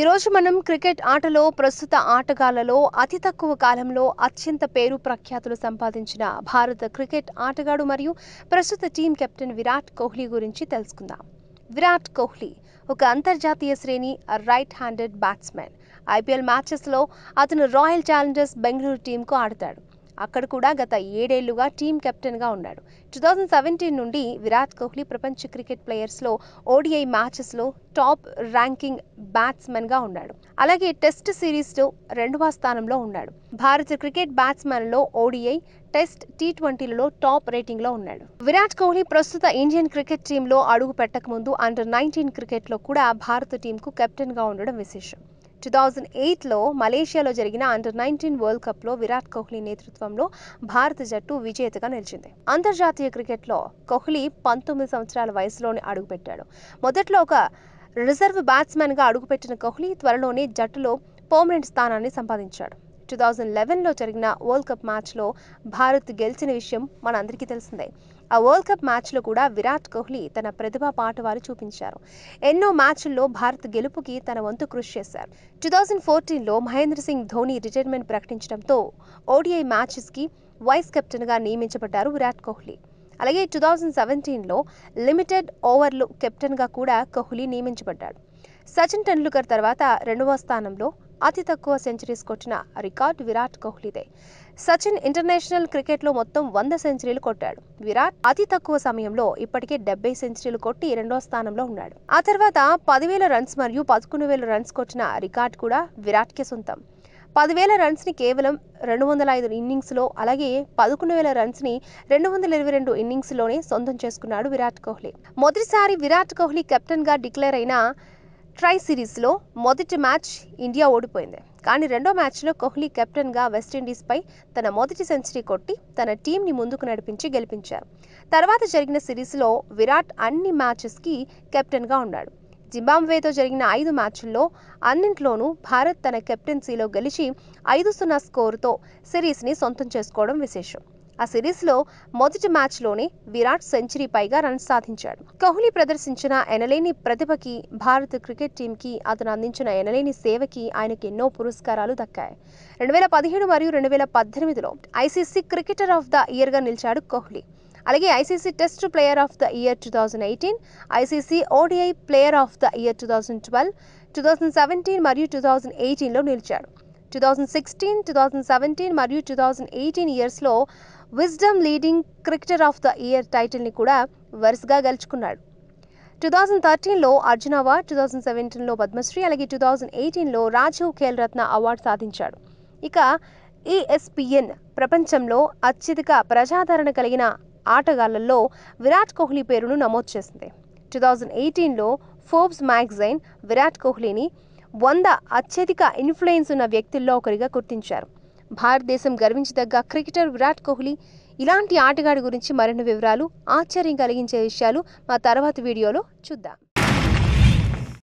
ఈరోజు మనం క్రికెట్ ఆటలో ప్రస్తుత ఆటగాళ్లలో అతి తక్కువ కాలంలో అత్యంత పేరు ప్రఖ్యాతులు సంపాదించిన భారత క్రికెట్ ఆటగాడు మరియు ప్రస్తుత టీం కెప్టెన్ విరాట్ కోహ్లీ గురించి తెలుసుకుందాం విరాట్ కోహ్లీ ఒక అంతర్జాతీయ శ్రేణి రైట్ హ్యాండెడ్ బ్యాట్స్మెన్ ఐపీఎల్ మ్యాచెస్లో అతను రాయల్ ఛాలెంజర్స్ బెంగళూరు టీంకు ఆడతాడు అక్కడ కూడా గత ఏడేళ్లుగా టీం కెప్టెన్గా ఉన్నాడు టూ థౌజండ్ సెవెంటీన్ నుండి విరాట్ కోహ్లీ ప్రపంచ క్రికెట్ ప్లేయర్స్లో ఓడిఐ మ్యాచెస్లో టాప్ ర్యాంకింగ్ బ్యాట్స్మెన్గా ఉన్నాడు అలాగే టెస్ట్ సిరీస్లో రెండవ స్థానంలో ఉన్నాడు భారత క్రికెట్ బ్యాట్స్మెన్లో ఓడిఐ టెస్ట్ టీ ట్వంటీలలో టాప్ రేటింగ్లో ఉన్నాడు విరాట్ కోహ్లీ ప్రస్తుత ఇండియన్ క్రికెట్ టీంలో అడుగు పెట్టకముందు అండర్ నైన్టీన్ క్రికెట్లో కూడా భారత టీంకు కెప్టెన్గా ఉండడం విశేషం టూ థౌజండ్ ఎయిట్లో మలేషియాలో జరిగిన అండర్ నైన్టీన్ వరల్డ్ కప్లో విరాట్ కోహ్లీ నేతృత్వంలో భారత జట్టు విజేతగా నిలిచింది అంతర్జాతీయ క్రికెట్లో కోహ్లీ పంతొమ్మిది సంవత్సరాల వయసులోనే అడుగుపెట్టాడు మొదట్లో ఒక రిజర్వ్ బ్యాట్స్మెన్గా అడుగుపెట్టిన కోహ్లీ త్వరలోనే జట్టులో పర్మనెంట్ స్థానాన్ని సంపాదించాడు టూ థౌజండ్ లెవెన్లో జరిగిన వరల్డ్ కప్ మ్యాచ్లో భారత్ గెలిచిన విషయం మనందరికీ తెలిసిందే ఆ వరల్డ్ కప్ మ్యాచ్లో కూడా విరాట్ కోహ్లీ తన ప్రతిభా పాటవారు చూపించారు ఎన్నో మ్యాచ్ల్లో భారత్ గెలుపుకి తన వంతు కృషి చేశారు టూ థౌజండ్ ఫోర్టీన్లో మహేంద్ర సింగ్ ధోని రిటైర్మెంట్ ప్రకటించడంతో ఓడిఐ మ్యాచెస్కి వైస్ కెప్టెన్గా నియమించబడ్డారు విరాట్ కోహ్లీ అలాగే టూ థౌజండ్ సెవెంటీన్లో లిమిటెడ్ ఓవర్లు కెప్టెన్గా కూడా కోహ్లీ నియమించబడ్డాడు సచిన్ టెండూల్కర్ తర్వాత రెండవ స్థానంలో అతి తక్కువ సెంచరీస్ కొట్టిన రికార్డు విరాట్ కోహ్లీదే సచిన్ ఇంటర్నేషనల్ క్రికెట్లో మొత్తం వంద సెంచరీలు కొట్టాడు విరాట్ అతి తక్కువ సమయంలో ఇప్పటికే డెబ్బై సెంచరీలు కొట్టి రెండో స్థానంలో ఉన్నాడు ఆ తర్వాత పదివేల రన్స్ మరియు పదకొండు వేల రన్స్ కొట్టిన రికార్డు కూడా విరాట్ కే సొంతం పదివేల రన్స్ ని కేవలం రెండు వందల ఐదు ఇన్నింగ్స్లో అలాగే పదకొండు వేల రన్స్ ని రెండు వందల ఇరవై రెండు ఇన్నింగ్స్లోనే సొంతం చేసుకున్నాడు విరాట్ కోహ్లీ మొదటిసారి విరాట్ కోహ్లీ కెప్టెన్గా డిక్లేర్ అయిన ట్రై సిరీస్లో మొదటి మ్యాచ్ ఇండియా ఓడిపోయింది కానీ రెండో మ్యాచ్లో కోహ్లీ కెప్టెన్గా వెస్టిండీస్పై తన మొదటి సెంచరీ కొట్టి తన టీంని ముందుకు నడిపించి గెలిపించారు తర్వాత జరిగిన సిరీస్లో విరాట్ అన్ని మ్యాచెస్కి కెప్టెన్గా ఉన్నాడు జింబాబ్వేతో జరిగిన ఐదు మ్యాచ్ల్లో అన్నింట్లోనూ భారత్ తన కెప్టెన్సీలో గెలిచి ఐదు సున్నా స్కోరుతో సిరీస్ని సొంతం చేసుకోవడం విశేషం ఆ సిరీస్లో మొదటి మ్యాచ్లోనే విరాట్ సెంచరీ పైగా రన్స్ సాధించాడు కోహ్లీ ప్రదర్శించిన ఎనలేని ప్రతిభకి భారత క్రికెట్ టీంకి అతను అందించిన ఎనలేని సేవకి ఆయనకు ఎన్నో పురస్కారాలు దక్కాయి రెండు వేల పదిహేడు మరియు రెండు వేల పద్దెనిమిదిలో ఐసీసీ క్రికెటర్ ఆఫ్ ద ఇయర్గా నిలిచాడు కోహ్లీ అలాగే ICC test player of the year two thousand eighteen ICC ODI player of the year two thousand twelve two thousand seventeen మరియు టూ థౌజండ్ ఎయిటీన్లో నిలిచాడు two thousand sixteen two thousand seventeen మరియు two thousand eighteen ఇయర్స్లో Wisden leading cricketer of the year టైటిల్ని కూడా వరుసగా గెలుచుకున్నాడు two thousand థర్టీన్లో అర్జున్ అవార్డ్ టూ థౌజండ్ సెవెంటీన్లో పద్మశ్రీ అలాగే టూ థౌజండ్ ఎయిటీన్లో రాజీవ్ ఖేల్ రత్న అవార్డు సాధించాడు ఇక ఈఎస్పిఎన్ e ప్రపంచంలో అత్యధిక ప్రజాదరణ కలిగిన ఆటగాళ్లలో విరాట్ కోహ్లీ పేరును నమోదు చేసింది టూ థౌజండ్ ఎయిటీన్లో ఫోర్బ్స్ మ్యాగజైన్ విరాట్ కోహ్లీని వంద అత్యధిక ఇన్ఫ్లుయెన్స్ ఉన్న వ్యక్తుల్లో ఒకరిగా గుర్తించారు భారతదేశం గర్వించదగ్గ క్రికెటర్ విరాట్ కోహ్లీ ఇలాంటి ఆటగాడి గురించి మరిన్ని వివరాలు ఆశ్చర్యం కలిగించే విషయాలు మా తర్వాత వీడియోలో చూద్దాం